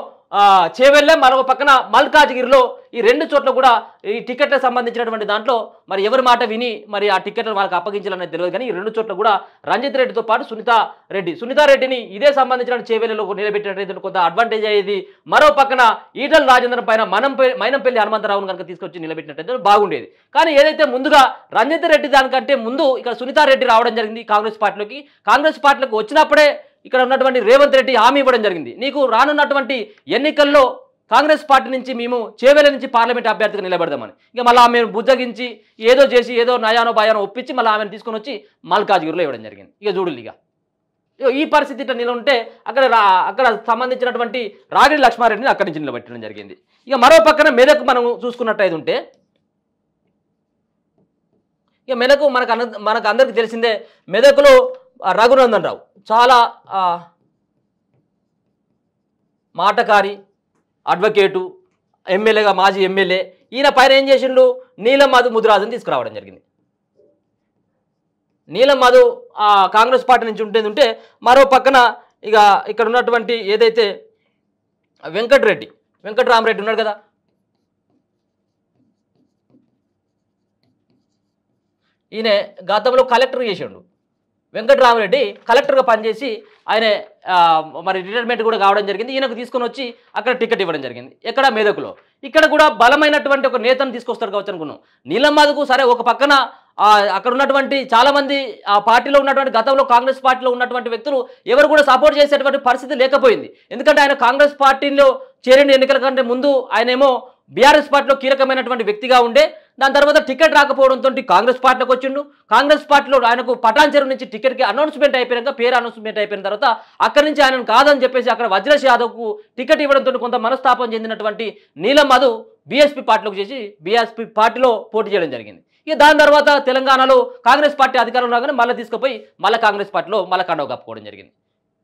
A: చేవెళ్ళ మరొక పక్కన మల్కాజ్గిరిలో ఈ రెండు చోట్ల కూడా ఈ టికెట్లకు సంబంధించినటువంటి దాంట్లో మరి ఎవరి మాట విని మరి ఆ టికెట్లు వాళ్ళకి అప్పగించాలనేది తెలియదు కానీ ఈ రెండు చోట్ల కూడా రంజిత్ రెడ్డితో పాటు సునీత రెడ్డి సునీత రెడ్డిని ఇదే సంబంధించిన చేవేలలో నిలబెట్టినట్టు కొంత అడ్వాంటేజ్ అయ్యేది మరో పక్కన ఈటల రాజేంద్ర పైన మనం మైనంపల్లి హనుమంతరావును కనుక తీసుకొచ్చి నిలబెట్టినట్టు బాగుండేది కానీ ఏదైతే ముందుగా రంజిత్ రెడ్డి దానికంటే ముందు ఇక్కడ సునీత రెడ్డి రావడం జరిగింది కాంగ్రెస్ పార్టీలోకి కాంగ్రెస్ పార్టీలకు వచ్చినప్పుడే ఇక్కడ ఉన్నటువంటి రేవంత్ రెడ్డి హామీ ఇవ్వడం జరిగింది నీకు రానున్నటువంటి ఎన్నికల్లో కాంగ్రెస్ పార్టీ నుంచి మేము చేవేల నుంచి పార్లమెంట్ అభ్యర్థిగా నిలబెడదామని ఇక మళ్ళీ ఆమె బుజ్జగించి ఏదో చేసి ఏదో నయానో భయానో ఒప్పించి మళ్ళీ ఆమెను తీసుకొని వచ్చి మల్కాజ్గిరిలో ఇవ్వడం జరిగింది ఇక చూడులు ఇక ఈ పరిస్థితి ఇట్లా ఉంటే అక్కడ అక్కడ సంబంధించినటువంటి రాగిడి లక్ష్మారెడ్డిని అక్కడి నుంచి నిలబెట్టడం జరిగింది ఇక మరో పక్కన మెదక్ మనం చూసుకున్నట్టయితే ఉంటే ఇక మెదక్ మనకు మనకు అందరికీ తెలిసిందే మెదకులో రఘునందన్ రావు చాలా మాటకారి అడ్వకేటు ఎమ్మెల్యేగా మాజీ ఎమ్మెల్యే ఈయన పైన ఏం చేసిండు నీలం మధు ముదురాజుని తీసుకురావడం జరిగింది నీలం మధు కాంగ్రెస్ పార్టీ నుంచి ఉంటుంది ఉంటే మరో పక్కన ఇక ఇక్కడ ఉన్నటువంటి ఏదైతే వెంకటరెడ్డి వెంకటరామరెడ్డి ఉన్నాడు కదా ఈయన గతంలో కలెక్టర్ చేసిండు వెంకటరామరెడ్డి కలెక్టర్గా పనిచేసి ఆయన మరి రిటైర్మెంట్ కూడా కావడం జరిగింది ఈయనకు తీసుకొని వచ్చి అక్కడ టికెట్ ఇవ్వడం జరిగింది ఎక్కడ మేదకులో ఇక్కడ కూడా బలమైనటువంటి ఒక నేతను తీసుకొస్తారు కావచ్చు అనుకున్నాం నీలమ్మాదకు సరే ఒక పక్కన అక్కడ ఉన్నటువంటి చాలామంది ఆ పార్టీలో ఉన్నటువంటి గతంలో కాంగ్రెస్ పార్టీలో ఉన్నటువంటి వ్యక్తులు ఎవరు కూడా సపోర్ట్ చేసేటువంటి పరిస్థితి లేకపోయింది ఎందుకంటే ఆయన కాంగ్రెస్ పార్టీలో చేరిన ఎన్నికల కంటే ముందు ఆయనేమో బీఆర్ఎస్ పార్టీలో కీలకమైనటువంటి వ్యక్తిగా ఉండే దాని తర్వాత టికెట్ రాకపోవడంతో కాంగ్రెస్ పార్టీలోకి వచ్చిండు కాంగ్రెస్ పార్టీలో ఆయనకు పటాన్చెరు నుంచి టికెట్కి అనౌన్స్మెంట్ అయిపోయినాక పేరు అనౌన్స్మెంట్ అయిపోయిన తర్వాత అక్కడి నుంచి ఆయనను కాదని చెప్పేసి అక్కడ వజ్రేష్ యాదవ్కు టికెట్ ఇవ్వడంతో కొంత మనస్తాపం చెందినటువంటి నీలం మధు బీఎస్పీ పార్టీలోకి చేసి బీఎస్పీ పార్టీలో పోటీ చేయడం జరిగింది ఇక దాని తర్వాత తెలంగాణలో కాంగ్రెస్ పార్టీ అధికారంలో కానీ మళ్ళీ తీసుకుపోయి మళ్ళీ కాంగ్రెస్ పార్టీలో మళ్ళీ కండవ కప్పుకోవడం జరిగింది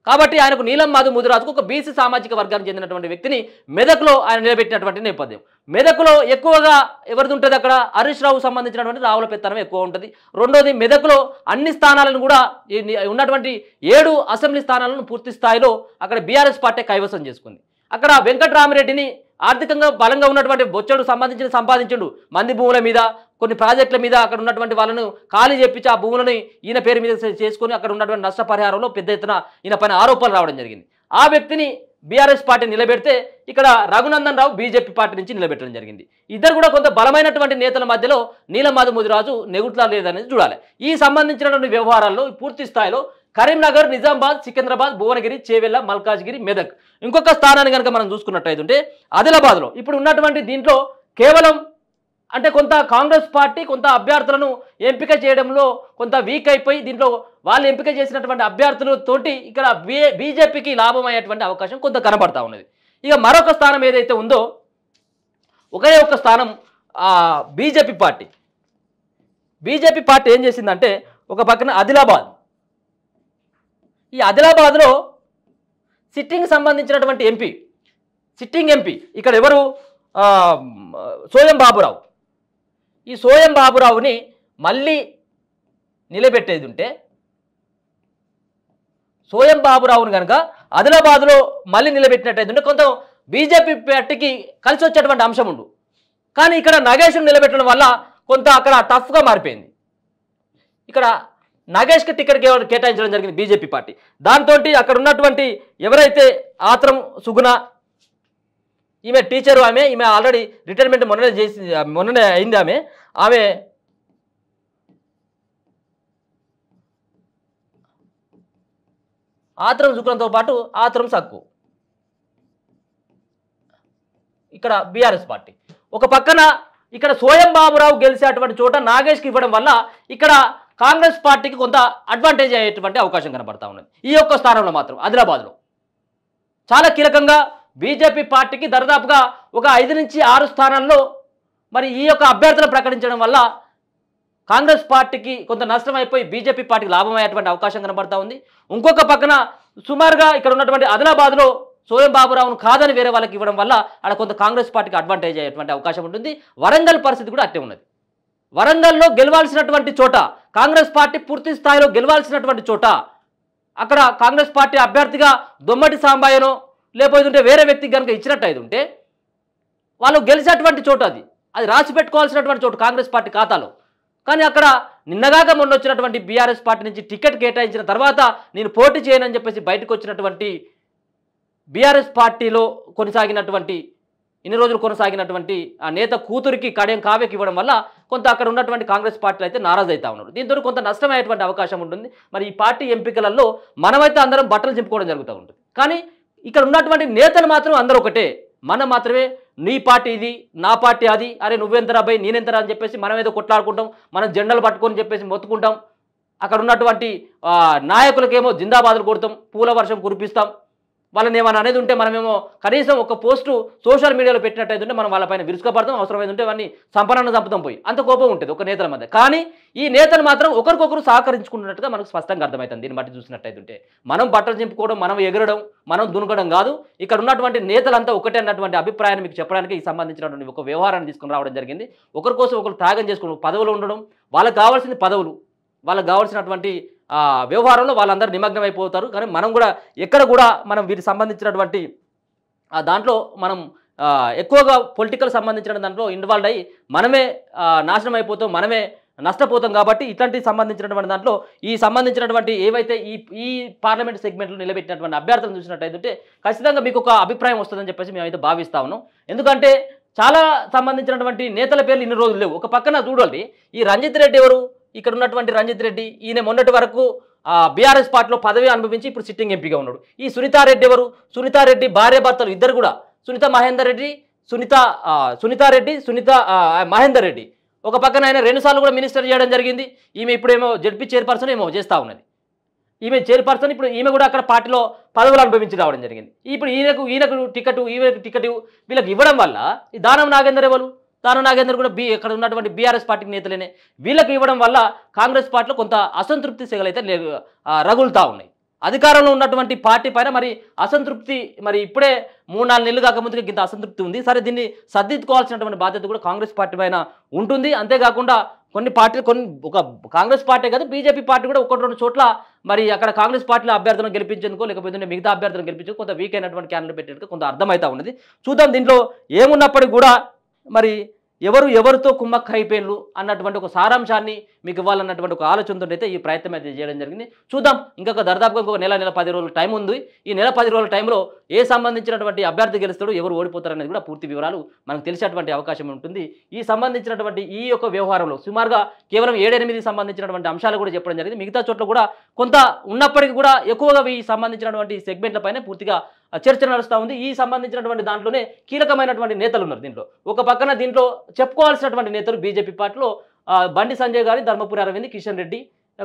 A: కాబట్టి ఆయనకు నీలం మాధు ముదురాజుకు ఒక బీసీ సామాజిక వర్గానికి చెందినటువంటి వ్యక్తిని మెదక్లో ఆయన నిలబెట్టినటువంటి నేపథ్యం మెదక్లో ఎక్కువగా ఎవరిది ఉంటుంది అక్కడ హరీష్ రావు సంబంధించినటువంటి రావుల పెత్తనం ఎక్కువ ఉంటుంది రెండోది మెదక్లో అన్ని స్థానాలను కూడా ఉన్నటువంటి ఏడు అసెంబ్లీ స్థానాలను పూర్తి స్థాయిలో అక్కడ బీఆర్ఎస్ పార్టీ కైవసం చేసుకుంది అక్కడ వెంకటరామరెడ్డిని ఆర్థికంగా బలంగా ఉన్నటువంటి బొచ్చడు సంబంధించిన సంపాదించుడు మంది భూముల మీద కొన్ని ప్రాజెక్టుల మీద అక్కడ ఉన్నటువంటి వాళ్ళను ఖాళీ చేపించి ఆ భూములను ఈయన పేరు మీద చేసుకొని అక్కడ ఉన్నటువంటి నష్టపరిహారంలో పెద్ద ఎత్తున ఈయన పైన ఆరోపణలు రావడం జరిగింది ఆ వ్యక్తిని బీఆర్ఎస్ పార్టీ నిలబెడితే ఇక్కడ రఘునందన్ రావు బీజేపీ పార్టీ నుంచి నిలబెట్టడం జరిగింది ఇద్దరు కూడా కొంత బలమైనటువంటి నేతల మధ్యలో నీలమాధ ముదిరాజు నెగుట్లా లేదనేది చూడాలి ఈ సంబంధించినటువంటి వ్యవహారాల్లో పూర్తి స్థాయిలో కరీంనగర్ నిజామాబాద్ సికింద్రాబాద్ భువనగిరి చేవెళ్ళ మల్కాజ్గిరి మెదక్ ఇంకొక స్థానాన్ని కనుక మనం చూసుకున్నట్టయితే ఆదిలాబాద్లో ఇప్పుడు ఉన్నటువంటి దీంట్లో కేవలం అంటే కొంత కాంగ్రెస్ పార్టీ కొంత అభ్యర్థులను ఎంపిక చేయడంలో కొంత వీక్ అయిపోయి దీంట్లో వాళ్ళు ఎంపిక చేసినటువంటి అభ్యర్థులతోటి ఇక్కడ బీజేపీకి లాభం అయ్యేటువంటి అవకాశం కొంత కనబడతా ఉన్నది ఇక మరొక స్థానం ఏదైతే ఉందో ఒకే ఒక స్థానం బీజేపీ పార్టీ బీజేపీ పార్టీ ఏం చేసిందంటే ఒక పక్కన ఆదిలాబాద్ ఈ ఆదిలాబాద్లో సిట్టింగ్ సంబంధించినటువంటి ఎంపీ సిట్టింగ్ ఎంపీ ఇక్కడ ఎవరు సోయం బాబురావు ఈ సోయం బాబురావుని మళ్ళీ నిలబెట్టేది ఉంటే సోయం బాబురావుని కనుక ఆదిలాబాద్లో మళ్ళీ నిలబెట్టినట్టయితే ఉంటే కొంత బీజేపీ పార్టీకి కలిసి వచ్చేటువంటి అంశం ఉండు కానీ ఇక్కడ నగేష్ను నిలబెట్టడం వల్ల కొంత అక్కడ టఫ్గా మారిపోయింది ఇక్కడ నగేష్కి టికెట్ కేటాయించడం జరిగింది బీజేపీ పార్టీ దాంతో అక్కడ ఉన్నటువంటి ఎవరైతే ఆత్రం సుగుణ ఈమె టీచరు ఆమె ఈమె ఆల్రెడీ రిటైర్మెంట్ మొన్ననే చేసి మొన్ననే అయింది ఆమె ఆమె ఆత్రం శుక్రంతో పాటు ఆత్రం సక్కు ఇక్కడ బీఆర్ఎస్ పార్టీ ఒక పక్కన ఇక్కడ సోయం బాబురావు గెలిచేటువంటి చోట నాగేష్కి ఇవ్వడం వల్ల ఇక్కడ కాంగ్రెస్ పార్టీకి కొంత అడ్వాంటేజ్ అయ్యేటువంటి అవకాశం కనబడతా ఉన్నది ఈ యొక్క స్థానంలో మాత్రం ఆదిలాబాద్లో చాలా కీలకంగా బీజేపీ పార్టీకి దరిదాపుగా ఒక ఐదు నుంచి ఆరు స్థానాల్లో మరి ఈ యొక్క అభ్యర్థులు ప్రకటించడం వల్ల కాంగ్రెస్ పార్టీకి కొంత నష్టం అయిపోయి బీజేపీ పార్టీకి లాభమయ్యేటువంటి అవకాశం కనబడతా ఉంది ఇంకొక పక్కన సుమారుగా ఇక్కడ ఉన్నటువంటి ఆదిలాబాద్లో సోయం బాబురావును కాదని వేరే వాళ్ళకి ఇవ్వడం వల్ల అక్కడ కొంత కాంగ్రెస్ పార్టీకి అడ్వాంటేజ్ అయ్యేటువంటి అవకాశం ఉంటుంది వరంగల్ పరిస్థితి కూడా అట్టే ఉన్నది వరంగల్లో గెలవాల్సినటువంటి చోట కాంగ్రెస్ పార్టీ పూర్తి స్థాయిలో గెలవాల్సినటువంటి చోట అక్కడ కాంగ్రెస్ పార్టీ అభ్యర్థిగా దొమ్మటి సాంబాయను లేకపోతే వేరే వ్యక్తికి కనుక ఇచ్చినట్టు అయితే ఉంటే వాళ్ళు గెలిచినటువంటి చోటు అది అది రాసి పెట్టుకోవాల్సినటువంటి చోటు కాంగ్రెస్ పార్టీ ఖాతాలో కానీ అక్కడ నిన్నగాక మొన్న వచ్చినటువంటి బీఆర్ఎస్ పార్టీ నుంచి టికెట్ కేటాయించిన తర్వాత నేను పోటీ చేయనని చెప్పేసి బయటకు వచ్చినటువంటి బీఆర్ఎస్ పార్టీలో కొనసాగినటువంటి ఇన్ని రోజులు కొనసాగినటువంటి ఆ నేత కూతురికి కడయం కావ్యకి ఇవ్వడం వల్ల కొంత అక్కడ ఉన్నటువంటి కాంగ్రెస్ పార్టీలు అయితే నారాజ్ అవుతా ఉన్నారు దీంతో కొంత నష్టమయ్యేటువంటి అవకాశం ఉంటుంది మరి ఈ పార్టీ ఎంపికలలో మనమైతే అందరం బట్టలు చింపుకోవడం జరుగుతూ ఉంటుంది కానీ ఇక్కడ ఉన్నటువంటి నేతలు మాత్రం అందరూ ఒకటే మనం మాత్రమే నీ పార్టీ ఇది నా పార్టీ అది అరే నువ్వెంతరా అబ్బాయి నేనెంతరా అని చెప్పేసి మనం ఏదో కొట్లాడుకుంటాం మనం జెండలు పట్టుకొని చెప్పేసి మొత్తుకుంటాం అక్కడ ఉన్నటువంటి నాయకులకేమో జిందాబాదులు కొడతాం పూల వర్షం కురిపిస్తాం వాళ్ళని ఏమైనా అనేది ఉంటే మనమేమో కనీసం ఒక పోస్టు సోషల్ మీడియాలో పెట్టినట్టయితే ఉంటే మనం వాళ్ళపైన విరుచుకపడతాం ఉంటే వాడిని సంపన్నాన్ని చంపుతాం పోయి అంత కోపం ఉంటుంది ఒక నేతల మధ్య కానీ ఈ నేతలు మాత్రం ఒకరికొకరు సహకరించుకున్నట్టుగా మనకు స్పష్టంగా అర్థమవుతుంది దీన్ని బట్టి చూసినట్టయితే మనం బట్టలు చింపుకోవడం మనం ఎగరడం మనం దునకడం కాదు ఇక్కడ ఉన్నటువంటి నేతలంతా ఒకటే అన్నటువంటి అభిప్రాయాన్ని మీకు చెప్పడానికి ఈ సంబంధించినటువంటి ఒక వ్యవహారాన్ని తీసుకుని రావడం జరిగింది ఒకరి కోసం ఒకరు త్యాగం చేసుకోవడం పదవులు ఉండడం వాళ్ళకి కావాల్సింది పదవులు వాళ్ళకి కావాల్సినటువంటి వ్యవహారంలో వాళ్ళందరూ నిమగ్నం అయిపోతారు కానీ మనం కూడా ఎక్కడ కూడా మనం వీటికి సంబంధించినటువంటి దాంట్లో మనం ఎక్కువగా పొలిటికల్ సంబంధించిన దాంట్లో ఇన్వాల్వ్ అయ్యి మనమే నాశనం అయిపోతాం మనమే నష్టపోతాం కాబట్టి ఇట్లాంటి సంబంధించినటువంటి దాంట్లో ఈ సంబంధించినటువంటి ఏవైతే ఈ ఈ పార్లమెంట్ సెగ్మెంట్లో నిలబెట్టినటువంటి అభ్యర్థులను చూసినట్టయితే ఖచ్చితంగా మీకు ఒక అభిప్రాయం వస్తుందని చెప్పేసి మేమైతే భావిస్తా ఉన్నాం ఎందుకంటే చాలా సంబంధించినటువంటి నేతల పేర్లు ఇన్ని రోజులు లేవు ఒక పక్కన చూడాలి ఈ రంజిత్ రెడ్డి ఎవరు ఇక్కడ ఉన్నటువంటి రంజిత్ రెడ్డి ఈయన మొన్నటి వరకు బీఆర్ఎస్ పార్టీలో పదవి అనుభవించి ఇప్పుడు సిట్టింగ్ ఎంపీగా ఉన్నాడు ఈ సునీతారెడ్డి ఎవరు సునీతారెడ్డి భార్య భర్తలు ఇద్దరు కూడా సునీత మహేందర్ రెడ్డి సునీత సునీతారెడ్డి సునీత మహేందర్ రెడ్డి ఒక పక్కన ఆయన రెండుసార్లు కూడా మినిస్టర్ చేయడం జరిగింది ఈమె ఇప్పుడేమో జడ్పీ చైర్పర్సన్ ఏమో చేస్తూ ఉన్నది ఈమె చైర్పర్సన్ ఇప్పుడు ఈమె కూడా అక్కడ పార్టీలో పదవులు అనుభవించి రావడం జరిగింది ఇప్పుడు ఈయనకు ఈయనకు టికెట్ ఈమెకు టికెట్ వీళ్ళకి ఇవ్వడం వల్ల ఈ దానం నాగేందర్ ఎవరు తాను నాగేందర్ కూడా బీ ఇక్కడ ఉన్నటువంటి బీఆర్ఎస్ పార్టీ నేతలనే వీళ్ళకి ఇవ్వడం వల్ల కాంగ్రెస్ పార్టీలో కొంత అసంతృప్తి సెగలైతే రగులుతూ ఉన్నాయి అధికారంలో ఉన్నటువంటి పార్టీ పైన మరి అసంతృప్తి మరి ఇప్పుడే మూడు నాలుగు నెలలు కాకముందుగా ఇంత అసంతృప్తి ఉంది సరే దీన్ని సర్దిద్దుకోవాల్సినటువంటి బాధ్యత కూడా కాంగ్రెస్ పార్టీ పైన ఉంటుంది అంతేకాకుండా కొన్ని పార్టీలు కొన్ని ఒక కాంగ్రెస్ పార్టీ కాదు బీజేపీ పార్టీ కూడా ఒకటి రెండు చోట్ల మరి అక్కడ కాంగ్రెస్ పార్టీలో అభ్యర్థులను గెలిపించేందుకో లేకపోతే మిగతా అభ్యర్థులను గెలిపించుకో కొంత వీక్ అయినటువంటి క్యాండిడేట్ పెట్టేందుకు కొంత అర్థమవుతా ఉన్నది చూద్దాం దీంట్లో ఏమున్నప్పటికీ కూడా మరి ఎవరు ఎవరితో కుమ్మక్క అయిపోయినారు అన్నటువంటి ఒక సారాంశాన్ని మీకు ఇవ్వాలన్నటువంటి ఒక ఆలోచనతో అయితే ఈ ప్రయత్నం అయితే చేయడం జరిగింది చూద్దాం ఇంకొక దర్దాపుగా ఇంకొక నెల నెల పది రోజుల టైం ఉంది ఈ నెల పది రోజుల టైంలో ఏ సంబంధించినటువంటి అభ్యర్థి గెలుస్తాడు ఎవరు ఓడిపోతారు అనేది కూడా పూర్తి వివరాలు మనకు తెలిసేటువంటి అవకాశం ఉంటుంది ఈ సంబంధించినటువంటి ఈ యొక్క వ్యవహారంలో సుమారుగా కేవలం ఏడెనిమిది సంబంధించినటువంటి అంశాలు కూడా చెప్పడం జరిగింది మిగతా చోట్ల కూడా కొంత ఉన్నప్పటికీ కూడా ఎక్కువగా ఈ సంబంధించినటువంటి సెగ్మెంట్లపైనే పూర్తిగా చర్చ నడుస్తూ ఉంది ఈ సంబంధించినటువంటి దాంట్లోనే కీలకమైనటువంటి నేతలు ఉన్నారు దీంట్లో ఒక పక్కన దీంట్లో చెప్పుకోవాల్సినటువంటి నేతలు బీజేపీ పార్టీలో బండి సంజయ్ గారి ధర్మపురి అరవింద్ కిషన్ రెడ్డి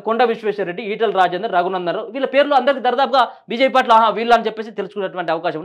A: కొండ విశ్వేశ్వర రెడ్డి ఈటల రాజేందర్ రఘునందన్ వీళ్ళ పేర్లు అందరికీ దర్దాపుగా బీజేపీ పార్టీలో వీళ్ళు అని చెప్పేసి తెలుసుకునేటువంటి అవకాశం ఉంది